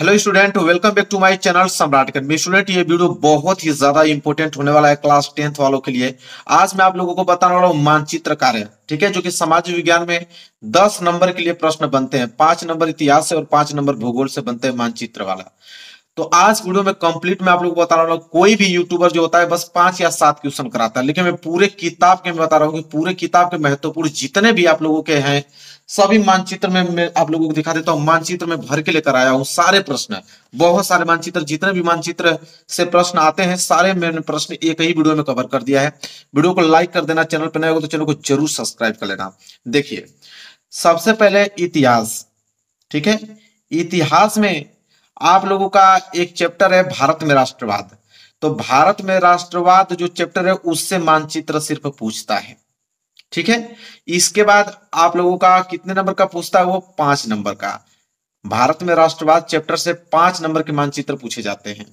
hello student welcome back to my channel Samrat academy student ये video बहुत ही ज्यादा इंपॉर्टेंट होने वाला है क्लास टेंथ वालों के लिए आज मैं आप लोगों को बताने वाला हूँ मानचित्र कार्य ठीक है जो कि समाज विज्ञान में दस नंबर के लिए प्रश्न बनते हैं पांच नंबर इतिहास से और पांच नंबर भूगोल से बनते हैं मानचित्र वाला तो आज वीडियो में कंप्लीट में आप लोग को बता रहा हूँ कोई भी यूट्यूबर जो होता है बस पांच या सात क्वेश्चन कराता है लेकिन मैं पूरे किताब के मैं बता रहा हूँ कि पूरे किताब के महत्वपूर्ण जितने भी आप लोगों के हैं सभी मानचित्र में मैं आप लोगों को दिखा देता हूँ मानचित्र में भर के लेकर आया हूँ सारे प्रश्न बहुत सारे मानचित्र जितने भी मानचित्र से प्रश्न आते हैं सारे मैंने प्रश्न एक ही वीडियो में कवर कर दिया है वीडियो को लाइक कर देना चैनल पर नए हो तो चैनल को जरूर सब्सक्राइब कर लेना देखिए सबसे पहले इतिहास ठीक है इतिहास में आप लोगों का एक चैप्टर है भारत में राष्ट्रवाद तो भारत में राष्ट्रवाद जो चैप्टर है उससे मानचित्र सिर्फ पूछता है ठीक है इसके बाद आप लोगों का कितने नंबर का पूछता है वो पांच नंबर का भारत में राष्ट्रवाद चैप्टर से पांच नंबर के मानचित्र पूछे जाते हैं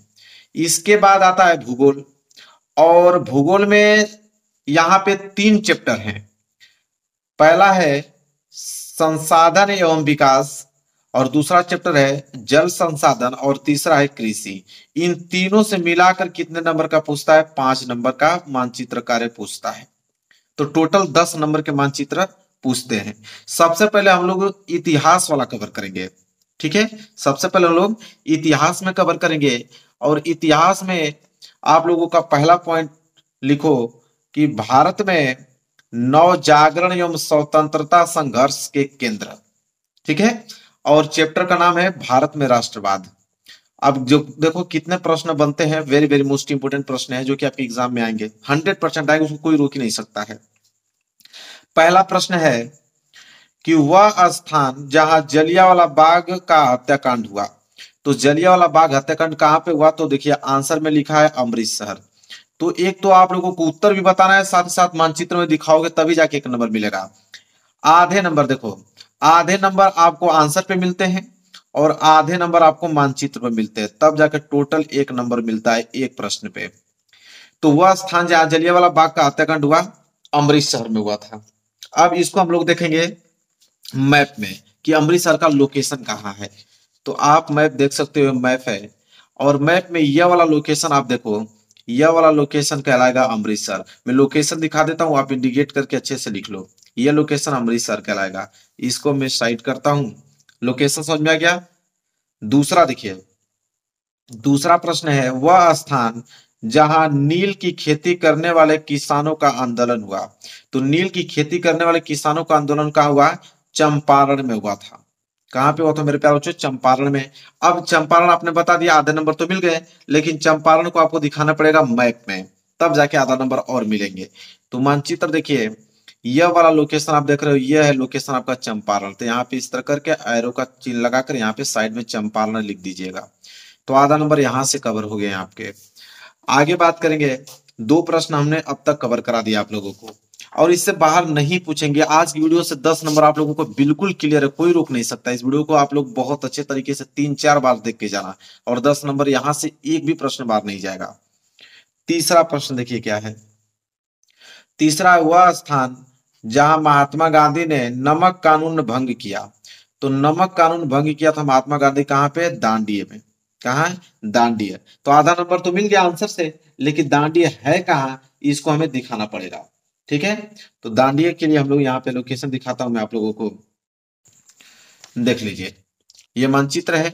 इसके बाद आता है भूगोल और भूगोल में यहां पे तीन चैप्टर हैं पहला है संसाधन एवं विकास और दूसरा चैप्टर है जल संसाधन और तीसरा है कृषि इन तीनों से मिलाकर कितने नंबर का पूछता है पांच नंबर का मानचित्र कार्य पूछता है तो टोटल दस नंबर के मानचित्र पूछते हैं सबसे पहले हम लोग इतिहास वाला कवर करेंगे ठीक है सबसे पहले हम लोग इतिहास में कवर करेंगे और इतिहास में आप लोगों का पहला पॉइंट लिखो कि भारत में नव जागरण एवं स्वतंत्रता संघर्ष के केंद्र ठीक है और चैप्टर का नाम है भारत में राष्ट्रवाद अब जो देखो कितने प्रश्न बनते हैं वेरी वेरी मोस्ट इंपोर्टेंट प्रश्न है जो कि आपके एग्जाम में आएंगे हंड्रेड परसेंट आएंगे उसको कोई रोक ही नहीं सकता है पहला प्रश्न है कि वह स्थान जहां जलियावाला बाग का हत्याकांड हुआ तो जलियावाला बाग हत्याकांड कहां पे हुआ तो देखिए आंसर में लिखा है अमृतसर तो एक तो आप लोगों को उत्तर भी बताना है साथ ही साथ मानचित्र में दिखाओगे तभी जाके एक नंबर मिलेगा आधे नंबर देखो आधे नंबर आपको आंसर पे मिलते हैं और आधे नंबर आपको मानचित्र पर मिलते हैं तब जाकर टोटल एक नंबर मिलता है एक प्रश्न पे तो वह स्थान जहां जलियावाला बाग का हत्याकांड हुआ अमृतसर में हुआ था अब इसको हम लोग देखेंगे मैप में कि अमृतसर का लोकेशन कहाँ है तो आप मैप देख सकते हो मैप है और मैप में यह वाला लोकेशन आप देखो यह वाला लोकेशन कहलाएगा अमृतसर मैं लोकेशन दिखा देता हूँ आप इंडिकेट करके अच्छे से लिख लो यह लोकेशन अमृतसर कहलाएगा इसको मैं साइड करता हूँ लोकेशन समझ में आ गया दूसरा देखिए दूसरा प्रश्न है वह स्थान जहां नील की खेती करने वाले किसानों का आंदोलन हुआ तो नील की खेती करने वाले किसानों का आंदोलन कहा हुआ चंपारण में हुआ था कहाँ पे हुआ था मेरे प्यारे बच्चों चंपारण में अब चंपारण आपने बता दिया आधा नंबर तो मिल गए लेकिन चंपारण को आपको दिखाना पड़ेगा मैप में तब जाके आधा नंबर और मिलेंगे तो मानचित्र देखिए यह वाला लोकेशन आप देख रहे हो यह है लोकेशन आपका चंपारण तो यहाँ पे इस तरह करके एरो का चिन्ह लगाकर यहाँ पे साइड में चंपारण लिख दीजिएगा तो आधा नंबर यहाँ से कवर हो गए आपके आगे बात करेंगे दो प्रश्न हमने अब तक कवर करा दिया आप लोगों को और इससे बाहर नहीं पूछेंगे आज की वीडियो से दस नंबर आप लोगों को बिल्कुल क्लियर है कोई रोक नहीं सकता इस वीडियो को आप लोग बहुत अच्छे तरीके से तीन चार बार देख के जाना और दस नंबर यहां से एक भी प्रश्न बाहर नहीं जाएगा तीसरा प्रश्न देखिए क्या है तीसरा वह स्थान जहां महात्मा गांधी ने नमक कानून भंग किया तो नमक कानून भंग किया था महात्मा गांधी कहां पे दांडिये में कहा दांडिया तो आधा नंबर तो मिल गया आंसर से लेकिन दांडिया है कहा इसको हमें दिखाना पड़ेगा ठीक है तो दांडिया के लिए हम लोग यहाँ पे लोकेशन दिखाता हूं मैं आप लोगों को देख लीजिए ये मानचित्र है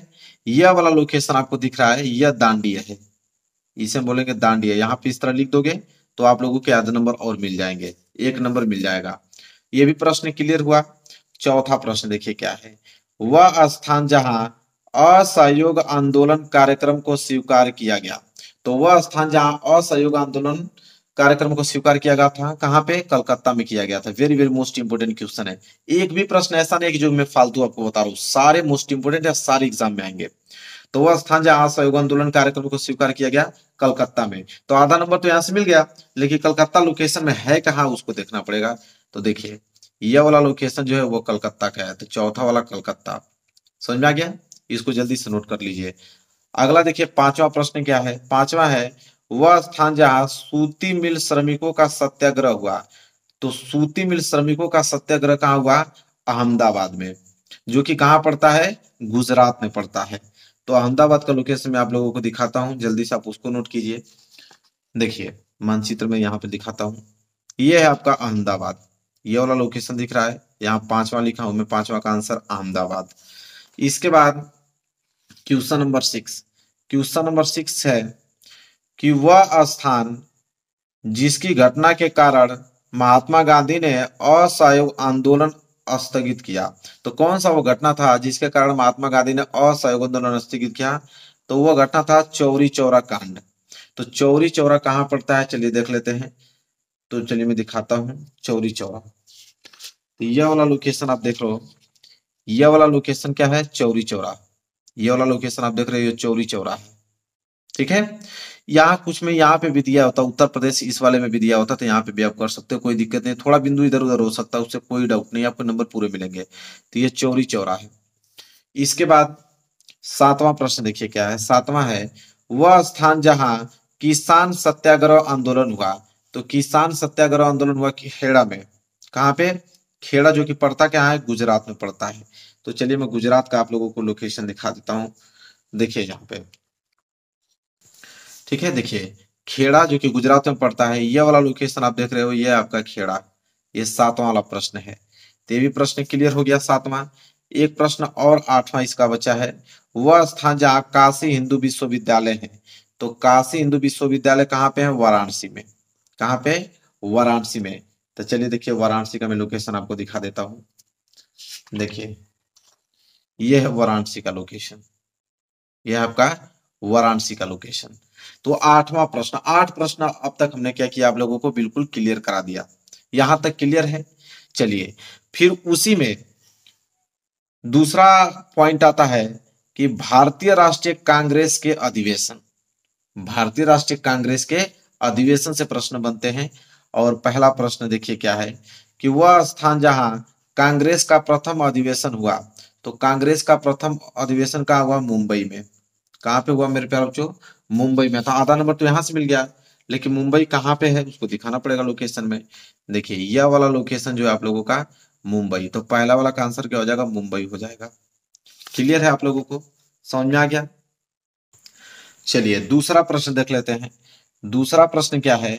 यह वाला लोकेशन आपको दिख रहा है यह दांडिया है इसे हम बोलेंगे दांडिया यहाँ पे इस तरह लिख दोगे तो आप लोगों के आधे नंबर और मिल जाएंगे एक नंबर मिल जाएगा ये भी प्रश्न क्लियर हुआ चौथा प्रश्न देखिए क्या है वह स्थान जहां असहयोग आंदोलन कार्यक्रम को स्वीकार किया गया तो वह स्थान जहां असहयोग आंदोलन कार्यक्रम को स्वीकार किया गया था कहाँ पे कलकत्ता में किया गया था very very most important question है एक भी प्रश्न ऐसा नहीं है जो मैं फालतू आपको बता रहा हूँ सारे मोस्ट इंपोर्टेंट है सारे एग्जाम में आएंगे तो वह स्थान जहां सहयोग आंदोलन कार्यक्रम को स्वीकार किया गया कलकत्ता में तो आधा नंबर तो यहाँ से मिल गया लेकिन कलकत्ता लोकेशन में है कहा उसको देखना पड़ेगा तो देखिए यह वाला लोकेशन जो है वो कलकत्ता का है तो चौथा वाला कलकत्ता समझ में आ गया इसको जल्दी से नोट कर लीजिए अगला देखिए पांचवा प्रश्न क्या है पांचवा है वह स्थान जहां सूती मिल श्रमिकों का सत्याग्रह हुआ तो सूती मिल श्रमिकों का सत्याग्रह कहा हुआ अहमदाबाद में जो कि कहा पड़ता है गुजरात में पड़ता है तो अहमदाबाद का लोकेशन मैं आप लोगों को दिखाता हूँ जल्दी से आप उसको नोट कीजिए देखिए मानचित्र में यहाँ पे दिखाता हूँ ये है आपका अहमदाबाद ये वाला लोकेशन दिख रहा है यहाँ पांचवा लिखा हूं मैं पांचवा का आंसर अहमदाबाद इसके बाद question number six question number six है कि वह स्थान जिसकी घटना के कारण महात्मा गांधी ने असहयोग आंदोलन स्थगित किया तो कौन सा वह घटना था जिसके कारण महात्मा गांधी ने असहयोग आंदोलन स्थगित किया तो वह घटना था चौरी चौरा कांड तो चौरी चौरा कहाँ पड़ता है चलिए देख लेते हैं तो चलिए मैं दिखाता हूँ चौरी चौरा तो यह वाला लोकेशन आप देख लो यह वाला लोकेशन क्या है चौरी चौरा यह वाला लोकेशन आप देख रहे हो चौरी चौरा ठीक है यहाँ कुछ में यहाँ पे भी दिया होता उत्तर प्रदेश इस वाले में भी दिया होता तो यहाँ पे भी आप कर सकते हो कोई दिक्कत नहीं थोड़ा बिंदु इधर उधर हो सकता है उससे कोई डाउट नहीं आपको नंबर पूरे मिलेंगे तो ये चौरी चौरा है इसके बाद सातवां प्रश्न देखिए क्या है सातवां है वह स्थान जहाँ किसान सत्याग्रह आंदोलन हुआ तो किसान सत्याग्रह आंदोलन हुआ कि खेड़ा में कहाँ पे खेड़ा जो कि पड़ता क्या है गुजरात में पड़ता है तो चलिए मैं गुजरात का आप लोगों को लोकेशन दिखा देता हूँ देखिए यहाँ पे ठीक है देखिए खेड़ा जो कि गुजरात में पड़ता है ये वाला लोकेशन आप देख रहे हो ये आपका खेड़ा ये सातवां वाला प्रश्न है तो भी प्रश्न क्लियर हो गया सातवां एक प्रश्न और आठवां इसका बचा है वह स्थान जहाँ काशी हिंदू विश्वविद्यालय है तो काशी हिंदू विश्वविद्यालय कहाँ पे है वाराणसी में कहाँ पे वाराणसी में तो चलिए देखिए वाराणसी का मैं लोकेशन आपको दिखा देता हूँ देखिए यह है वाराणसी का लोकेशन यह आपका वाराणसी का लोकेशन तो आठवां प्रश्न आठ प्रश्न अब तक हमने क्या किया आप लोगों को बिल्कुल क्लियर करा दिया यहां तक क्लियर है चलिए फिर उसी में दूसरा पॉइंट आता है कि भारतीय राष्ट्रीय कांग्रेस के अधिवेशन भारतीय राष्ट्रीय कांग्रेस के अधिवेशन से प्रश्न बनते हैं और पहला प्रश्न देखिए क्या है कि वह स्थान जहां कांग्रेस का प्रथम अधिवेशन हुआ तो कांग्रेस का प्रथम अधिवेशन कहा हुआ मुंबई में कहां पे हुआ मेरे प्यार बच्चों मुंबई में था आधा नंबर तो यहाँ से मिल गया लेकिन मुंबई कहाँ पे है उसको दिखाना पड़ेगा लोकेशन में देखिए यह वाला लोकेशन जो है आप लोगों का मुंबई तो पहला वाला का आंसर क्या हो जाएगा मुंबई हो जाएगा क्लियर है आप लोगों को समझ में आ गया चलिए दूसरा प्रश्न देख लेते हैं दूसरा प्रश्न क्या है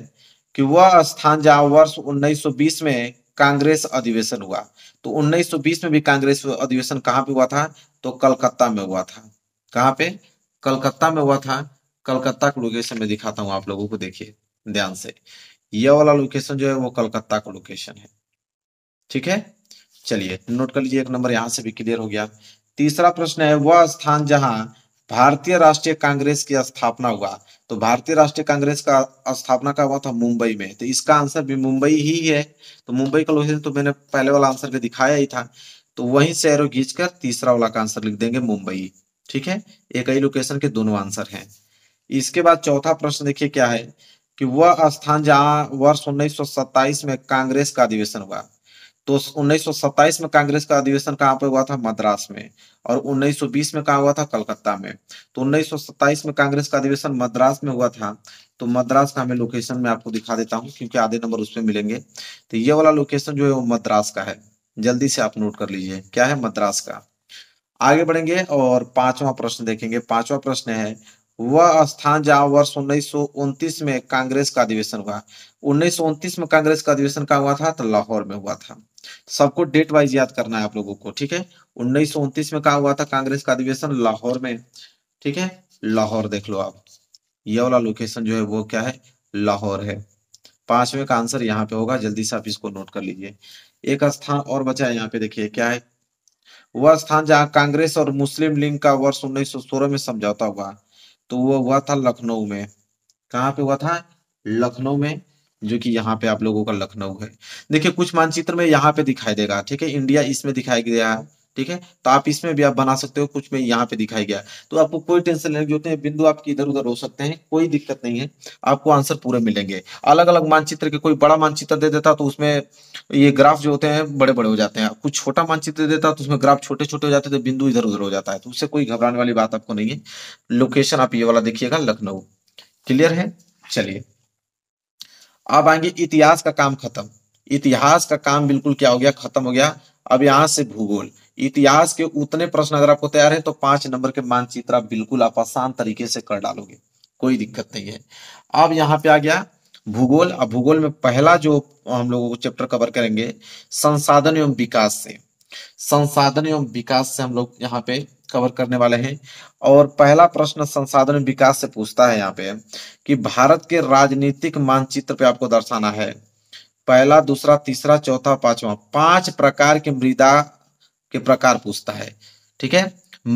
कि वह स्थान जहां वर्ष 1920 में कांग्रेस अधिवेशन हुआ तो 1920 में भी कांग्रेस अधिवेशन कहां पे हुआ था तो कलकत्ता में हुआ था कहां पे कलकत्ता में हुआ था कलकत्ता का लोकेशन में दिखाता हूँ आप लोगों को देखिए ध्यान से यह वाला लोकेशन जो है वो कलकत्ता का लोकेशन है ठीक है चलिए नोट कर लीजिए एक नंबर यहां से भी क्लियर हो गया तीसरा प्रश्न है वह स्थान जहां भारतीय राष्ट्रीय कांग्रेस की स्थापना हुआ तो भारतीय राष्ट्रीय कांग्रेस का स्थापना का हुआ था मुंबई में तो इसका आंसर भी मुंबई ही है तो मुंबई का लोकेशन तो मैंने पहले वाला आंसर भी दिखाया ही था तो वहीं से एरो घींचकर तीसरा वाला का आंसर लिख देंगे मुंबई ठीक है एक ही लोकेशन के दोनों आंसर हैं इसके बाद चौथा प्रश्न देखिए क्या है कि वह स्थान जहां वर्ष 1927 में कांग्रेस का अधिवेशन हुआ तो 1927 में कांग्रेस का अधिवेशन कहां पर हुआ था मद्रास में और 1920 में कहा हुआ था कलकत्ता में तो 1927 में कांग्रेस का अधिवेशन मद्रास में हुआ था तो मद्रास का मैं लोकेशन में आपको दिखा देता हूँ क्योंकि आधे नंबर उसमें मिलेंगे तो ये वाला लोकेशन जो है वो मद्रास का है जल्दी से आप नोट कर लीजिए क्या है मद्रास का आगे बढ़ेंगे और पांचवा प्रश्न देखेंगे पांचवा प्रश्न है वह स्थान जहां वर्ष उन्नीस में कांग्रेस का अधिवेशन हुआ उन्नीस में कांग्रेस का अधिवेशन का हुआ था तो लाहौर में हुआ था सबको डेट वाइज याद करना है आप लोगों को ठीक है उन्नीस में कहा हुआ था कांग्रेस का अधिवेशन लाहौर में ठीक है लाहौर देख लो आप ये वाला लोकेशन जो है वो क्या है लाहौर है पांचवें का आंसर यहाँ पे होगा जल्दी से आप इसको नोट कर लीजिए एक स्थान और बचा है यहाँ पे देखिए क्या है वह स्थान जहां कांग्रेस और मुस्लिम लीग का वर्ष 1916 में समझौता हुआ तो वो हुआ था लखनऊ में कहाँ पे हुआ था लखनऊ में जो कि यहाँ पे आप लोगों का लखनऊ है देखिए कुछ मानचित्र में यहाँ पे दिखाई देगा ठीक है इंडिया इसमें दिखाई गया ठीक है तो आप इसमें भी आप बना सकते हो कुछ में यहाँ पे दिखाई गया तो आपको कोई टेंशन लेने की जरूरत नहीं बिंदु आपके इधर उधर हो सकते हैं कोई दिक्कत नहीं है आपको आंसर पूरे मिलेंगे अलग अलग मानचित्र के कोई बड़ा मानचित्र दे देता तो उसमें ये ग्राफ जो होते हैं बड़े बड़े हो जाते हैं कुछ छोटा मानचित्र दे देता तो उसमें ग्राफ छोटे छोटे हो जाते तो बिंदु इधर उधर हो जाता है तो उससे कोई घबराने वाली बात आपको नहीं है लोकेशन आप ये वाला देखिएगा लखनऊ क्लियर है चलिए अब आएंगे इतिहास का काम खत्म इतिहास का काम बिल्कुल क्या हो गया खत्म हो गया अब यहां से भूगोल इतिहास के उतने प्रश्न अगर आपको तैयार है तो पांच नंबर के मानचित्र आप बिल्कुल आप आसान तरीके से कर डालोगे कोई दिक्कत नहीं है अब यहाँ पे आ गया भूगोल अब भूगोल में पहला जो हम लोगों को चैप्टर कवर करेंगे संसाधन एवं विकास से संसाधन एवं विकास से हम लोग यहाँ पे कवर करने वाले हैं और पहला प्रश्न संसाधन विकास से पूछता है यहाँ पे कि भारत के राजनीतिक मानचित्र पे आपको दर्शाना है पहला दूसरा तीसरा चौथा पांचवा पांच प्रकार के मृदा के प्रकार पूछता है ठीक है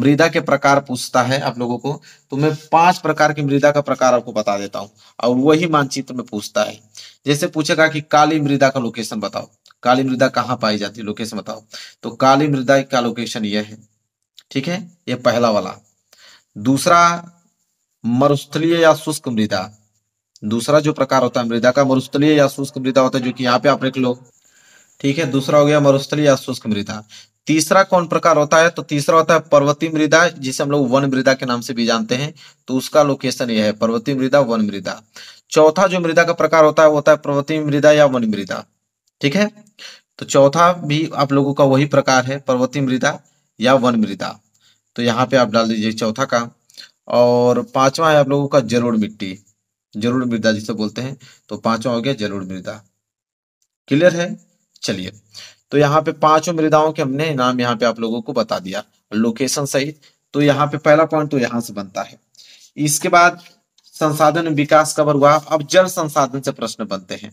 मृदा के प्रकार पूछता है आप लोगों को तो मैं पांच प्रकार की मृदा का प्रकार आपको बता देता हूं और वही मानचित्र में पूछता है जैसे पूछेगा कि काली मृदा का लोकेशन बताओ काली मृदा कहाँ पाई जाती है लोकेशन बताओ तो काली मृदा का लोकेशन यह है ठीक है यह पहला वाला दूसरा मरुस्थलीय या शुष्क मृदा दूसरा जो प्रकार होता है मृदा का मरुस्थलीय या शुष्क मृदा होता है जो कि यहाँ पे आप लिख लो ठीक है दूसरा हो गया मरुस्थलीय या शुष्क मृदा तीसरा कौन प्रकार होता है तो तीसरा होता है पर्वतीय मृदा जिसे हम लोग वन मृदा के नाम से भी जानते हैं तो उसका लोकेशन यह है पर्वतीय मृदा वन मृदा चौथा जो मृदा का प्रकार होता है वो होता है पर्वतीय मृदा या वन मृदा ठीक है तो चौथा भी आप लोगों का वही प्रकार है पर्वतीय मृदा या वन मृदा तो यहाँ पे आप डाल दीजिए चौथा का और पांचवा है आप लोगों का जरूर मिट्टी जरूर मृदा जिसे बोलते हैं तो पांचवा हो गया जरूर मृदा क्लियर है चलिए तो यहाँ पे पांचों मृदाओं के हमने नाम यहाँ पे आप लोगों को बता दिया लोकेशन सहित तो यहाँ पे पहला पॉइंट तो यहाँ से बनता है इसके बाद संसाधन विकास कवर हुआ अब जल संसाधन से प्रश्न बनते हैं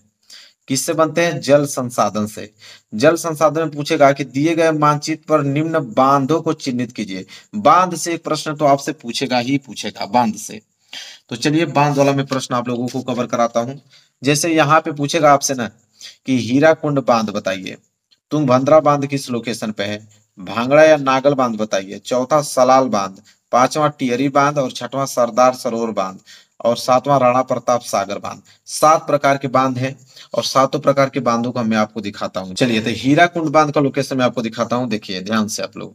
किससे बनते हैं जल संसाधन से जल संसाधन में पूछेगा कि दिए गए मानचित्र पर निम्न बांधों को चिन्हित कीजिए बांध से एक प्रश्न तो आपसे पूछेगा ही पूछेगा बांध से तो चलिए बांध वाला में प्रश्न आप लोगों को कवर कराता हूं जैसे यहाँ पे पूछेगा आपसे ना कि हीरा कुंड बांध बताइए तुम भंद्रा बांध किस लोकेशन पे है भांगड़ा या नागल बांध बताइए चौथा सलाल बांध पांचवा टियरी बांध और छठवां सरदार सरोवर बांध और सातवां राणा प्रताप सागर बांध सात प्रकार के बांध है और सातों प्रकार के बांधों का मैं आपको दिखाता हूँ चलिए तो हीरा कुंड बांध का लोकेशन मैं आपको दिखाता हूँ देखिए ध्यान से आप लोग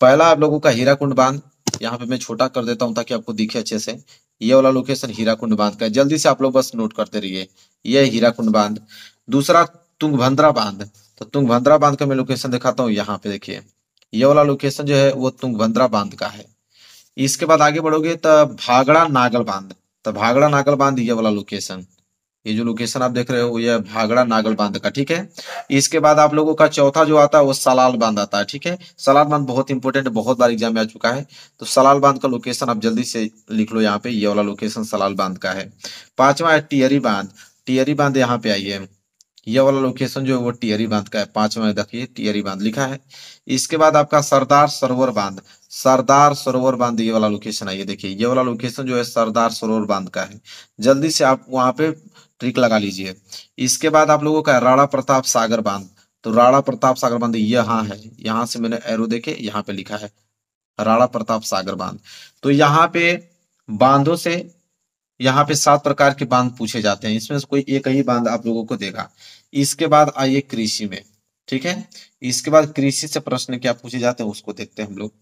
पहला आप लोगों का हीरा कुंड बांध यहाँ पे मैं छोटा कर देता हूँ ताकि आपको दिखे अच्छे से ये वाला लोकेशन हीरा कुंड बांध का जल्दी से आप लोग बस नोट करते रहिए यह हीरा कुंड बांध दूसरा तुंगभद्रा बांध तो तुंग तुंगभद्रा बांध का मैं लोकेशन दिखाता हूँ यहाँ पे देखिए ये वाला लोकेशन जो है वो तुंग तुंगभद्रा बांध का है इसके बाद आगे बढ़ोगे तो भागड़ा नागल बांध तो भागड़ा नागल बांध ये वाला लोकेशन ये जो लोकेशन आप देख रहे हो ये भागड़ा नागल बांध का ठीक है इसके बाद आप लोगों का चौथा जो आता है वो सलाल बांध आता है ठीक है सलाल बांध बहुत इंपॉर्टेंट बहुत बार एग्जाम में आ चुका है तो सलाल बांध का लोकेशन आप जल्दी से लिख लो यहाँ पे ये वाला लोकेशन सलाल बांध का है पांचवा है टियरी बांध टियरी बांध यहाँ पे आई है यह वाला लोकेशन जो है वो टियरी बांध का है पांचवा में देखिए टियरी बांध लिखा है इसके बाद आपका सरदार सरोवर बांध सरदार सरोवर बांध ये वाला लोकेशन है ये देखिए ये वाला लोकेशन जो है सरदार सरोवर बांध का है जल्दी से आप वहां पे ट्रिक लगा लीजिए इसके बाद आप लोगों का राणा प्रताप सागर बांध तो राणा प्रताप सागर बांध यहाँ है यहाँ से मैंने एरो देखे यहाँ पे लिखा है राणा प्रताप सागर बांध तो यहाँ पे बांधों से यहाँ पे सात प्रकार के बांध पूछे जाते हैं इसमें से कोई एक ही बांध आप लोगों को देगा इसके बाद आइए कृषि में ठीक है इसके बाद कृषि से प्रश्न क्या पूछे जाते हैं उसको देखते हैं हम लोग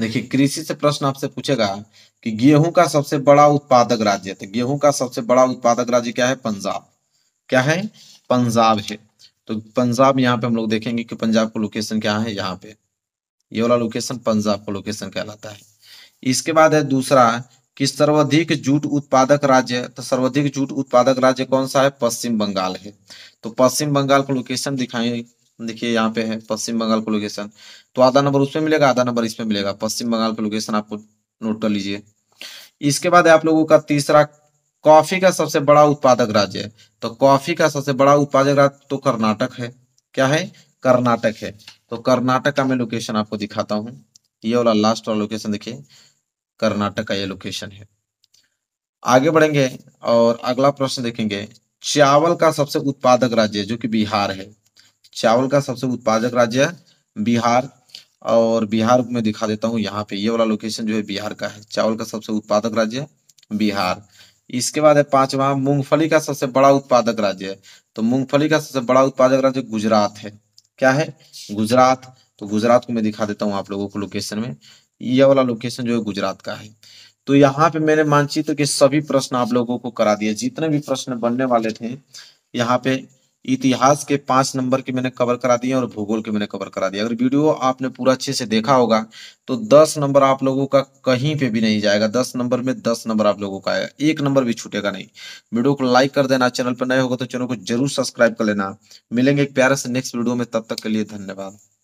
देखिए कृषि से प्रश्न आपसे पूछेगा कि गेहूं का सबसे बड़ा उत्पादक राज्य तो गेहूं का सबसे बड़ा उत्पादक राज्य क्या है पंजाब क्या है पंजाब है तो पंजाब यहाँ पे हम लोग देखेंगे कि पंजाब का लोकेशन क्या है यहाँ पे ये वाला लोकेशन पंजाब का लोकेशन कहलाता है इसके बाद है दूसरा कि सर्वाधिक जूट उत्पादक राज्य तो सर्वाधिक जूट उत्पादक राज्य कौन सा है पश्चिम बंगाल है तो पश्चिम बंगाल का लोकेशन दिखाई देखिए यहाँ पे है पश्चिम बंगाल का लोकेशन तो आधा नंबर उसमें मिलेगा आधा नंबर इसमें मिलेगा पश्चिम बंगाल का लोकेशन आपको नोट कर लीजिए इसके बाद आप लोगों का तीसरा कॉफी का सबसे बड़ा उत्पादक राज्य है तो कॉफी का सबसे बड़ा उत्पादक राज्य तो कर्नाटक है क्या है कर्नाटक है तो कर्नाटक का मैं लोकेशन आपको दिखाता हूँ ये वाला लास्ट वाला लोकेशन देखिए कर्नाटक का ये लोकेशन है आगे बढ़ेंगे और अगला प्रश्न देखेंगे चावल का सबसे उत्पादक राज्य जो कि बिहार है चावल का सबसे उत्पादक राज्य है बिहार और बिहार में दिखा देता हूँ यहाँ पे ये वाला लोकेशन जो है बिहार का है चावल का सबसे उत्पादक राज्य है बिहार इसके बाद है पांचवा मूंगफली का सबसे बड़ा उत्पादक राज्य है तो मूंगफली का सबसे बड़ा उत्पादक राज्य गुजरात है क्या है गुजरात तो गुजरात को मैं दिखा देता हूँ आप लोगों को लोकेशन में ये वाला लोकेशन जो है गुजरात का है तो यहाँ पे मैंने मानचित्र के सभी प्रश्न आप लोगों को करा दिया जितने भी प्रश्न बनने वाले थे यहाँ पे इतिहास के पांच नंबर के मैंने कवर करा दिए और भूगोल के मैंने कवर करा दिया अगर वीडियो आपने पूरा अच्छे से देखा होगा तो दस नंबर आप लोगों का कहीं पे भी नहीं जाएगा दस नंबर में दस नंबर आप लोगों का आएगा एक नंबर भी छूटेगा नहीं वीडियो को लाइक कर देना चैनल पर नए होगा तो चैनल को जरूर सब्सक्राइब कर लेना मिलेंगे एक प्यारे से नेक्स्ट वीडियो में तब तक के लिए धन्यवाद